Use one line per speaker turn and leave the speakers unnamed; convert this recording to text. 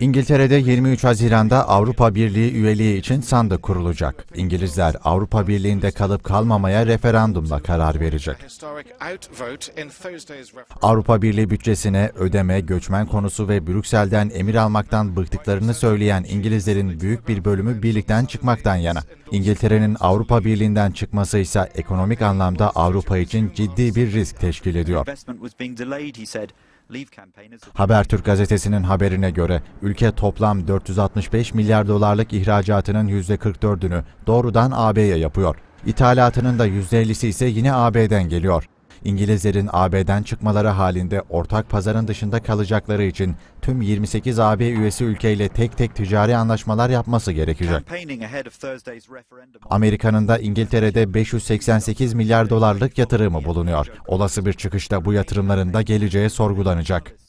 İngiltere'de 23 Haziran'da Avrupa Birliği üyeliği için sandık kurulacak. İngilizler Avrupa Birliği'nde kalıp kalmamaya referandumla karar verecek. Avrupa Birliği bütçesine ödeme, göçmen konusu ve Brüksel'den emir almaktan bıktıklarını söyleyen İngilizlerin büyük bir bölümü birlikten çıkmaktan yana. İngiltere'nin Avrupa Birliği'nden çıkması ise ekonomik anlamda Avrupa için ciddi bir risk teşkil ediyor. Habertürk gazetesinin haberine göre ülke toplam 465 milyar dolarlık ihracatının %44'ünü doğrudan AB'ye yapıyor. İthalatının da %50'si ise yine AB'den geliyor. İngilizlerin AB'den çıkmaları halinde ortak pazarın dışında kalacakları için tüm 28 AB üyesi ülkeyle tek tek ticari anlaşmalar yapması gerekecek. Amerika'nın da İngiltere'de 588 milyar dolarlık
yatırımı bulunuyor. Olası bir çıkışta bu yatırımların da geleceğe sorgulanacak.